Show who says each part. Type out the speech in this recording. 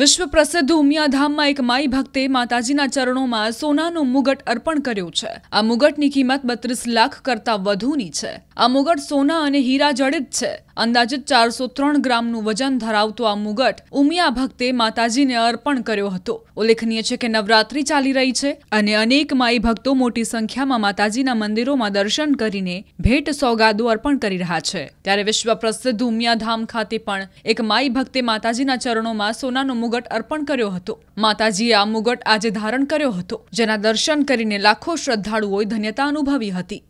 Speaker 1: વિશ્વ પ્રસિદ્ધ ઉમિયાધામમાં એક માઈ ભક્તે માતાજીના ચરણોમાં સોનાનો મુગટ અર્પણ કર્યો છે આ મુગટની કિંમત બત્રીસ લાખ કરતાં વધુની છે આ મુગટ સોના અને હીરા જડિત છે અંદાજિત ચારસો ત્રણ ગ્રામનું વજન ધરાવતો આ મુગટ ઉમિયા ભક્તે માતાજીને અર્પણ કર્યો હતો ઉલ્લેખનીય છે કે નવરાત્રી ચાલી રહી છે અને અનેક માઈ ભક્તો મોટી સંખ્યામાં માતાજીના મંદિરોમાં દર્શન કરીને ભેટ સોગાદો અર્પણ કરી રહ્યા છે ત્યારે વિશ્વ પ્રસિદ્ધ ઉમિયા ખાતે પણ એક માઈ ભક્તે માતાજીના ચરણોમાં સોનાનો મુગટ અર્પણ કર્યો હતો માતાજીએ આ મુગટ આજે ધારણ કર્યો હતો જેના દર્શન કરીને લાખો શ્રદ્ધાળુઓએ ધન્યતા અનુભવી હતી